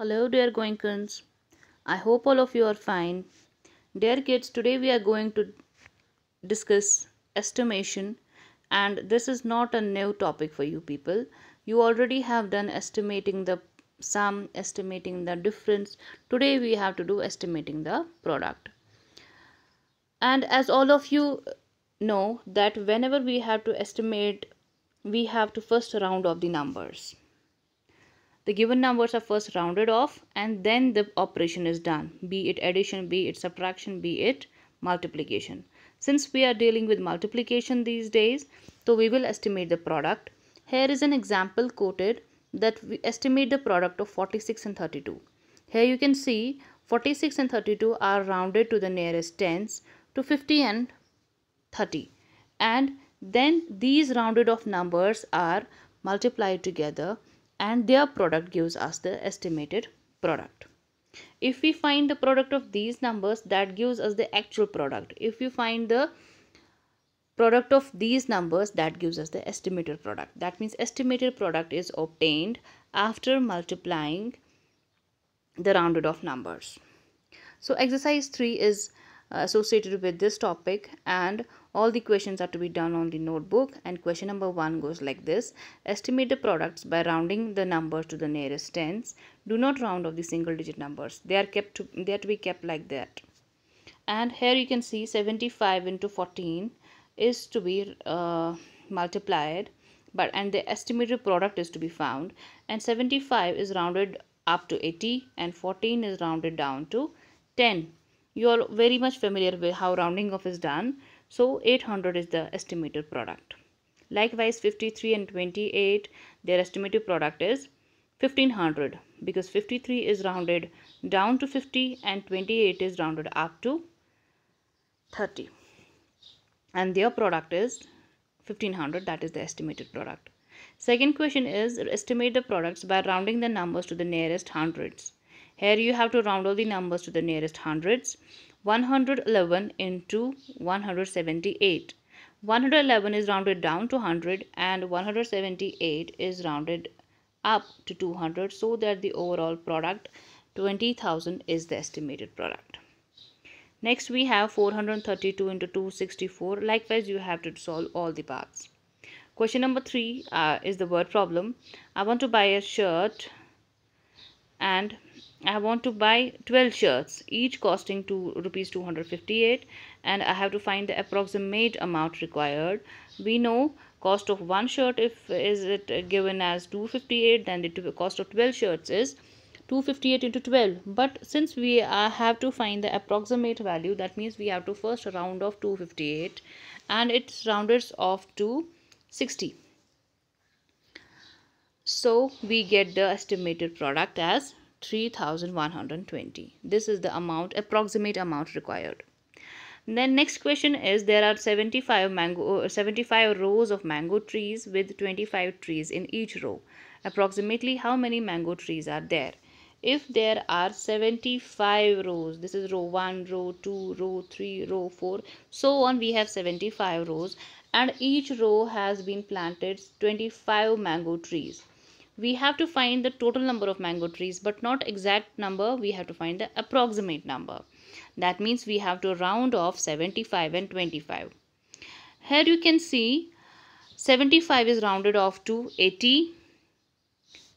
Hello dear Goinkins. I hope all of you are fine. Dear kids, today we are going to discuss estimation and this is not a new topic for you people. You already have done estimating the sum, estimating the difference. Today we have to do estimating the product. And as all of you know that whenever we have to estimate, we have to first round off the numbers the given numbers are first rounded off and then the operation is done, be it addition, be it subtraction, be it multiplication. Since we are dealing with multiplication these days, so we will estimate the product. Here is an example quoted that we estimate the product of 46 and 32. Here you can see 46 and 32 are rounded to the nearest tens to 50 and 30 and then these rounded off numbers are multiplied together and their product gives us the estimated product if we find the product of these numbers that gives us the actual product if we find the product of these numbers that gives us the estimated product that means estimated product is obtained after multiplying the rounded off numbers so exercise 3 is associated with this topic and all the questions are to be done on the notebook and question number 1 goes like this estimate the products by rounding the numbers to the nearest tens do not round off the single digit numbers they are kept to, they are to be kept like that and here you can see 75 into 14 is to be uh, multiplied but and the estimated product is to be found and 75 is rounded up to 80 and 14 is rounded down to 10 you are very much familiar with how rounding off is done so 800 is the estimated product likewise 53 and 28 their estimated product is 1500 because 53 is rounded down to 50 and 28 is rounded up to 30 and their product is 1500 that is the estimated product second question is estimate the products by rounding the numbers to the nearest hundreds here you have to round all the numbers to the nearest hundreds. 111 into 178. 111 is rounded down to 100 and 178 is rounded up to 200 so that the overall product 20,000 is the estimated product. Next we have 432 into 264. Likewise you have to solve all the parts. Question number 3 uh, is the word problem. I want to buy a shirt and I want to buy 12 shirts each costing two rupees 258 and I have to find the approximate amount required we know cost of one shirt if is it given as 258 then the cost of 12 shirts is 258 into 12 but since we uh, have to find the approximate value that means we have to first round off 258 and it rounds off to 60 so we get the estimated product as 3120 this is the amount approximate amount required then next question is there are 75 mango uh, 75 rows of mango trees with 25 trees in each row approximately how many mango trees are there if there are 75 rows this is row 1 row 2 row 3 row 4 so on we have 75 rows and each row has been planted 25 mango trees we have to find the total number of mango trees but not exact number we have to find the approximate number that means we have to round off 75 and 25 here you can see 75 is rounded off to 80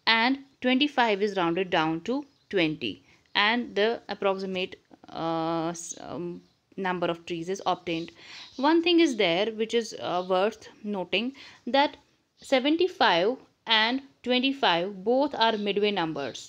and 25 is rounded down to 20 and the approximate uh, um, number of trees is obtained. One thing is there which is uh, worth noting that 75 and 25 both are midway numbers.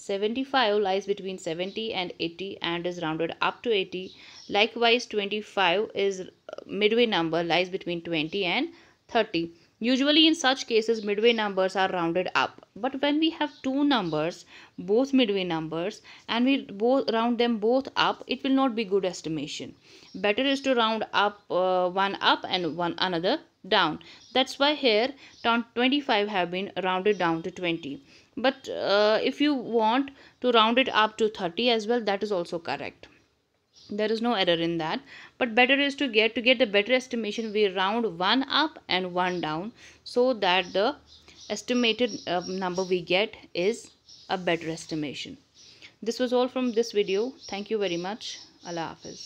75 lies between 70 and 80 and is rounded up to 80. Likewise 25 is uh, midway number lies between 20 and 30. Usually in such cases midway numbers are rounded up. But when we have two numbers, both midway numbers and we both round them both up, it will not be good estimation. Better is to round up uh, one up and one another down. That's why here 25 have been rounded down to 20. But uh, if you want to round it up to 30 as well, that is also correct there is no error in that but better is to get to get a better estimation we round one up and one down so that the estimated uh, number we get is a better estimation this was all from this video thank you very much allah hafiz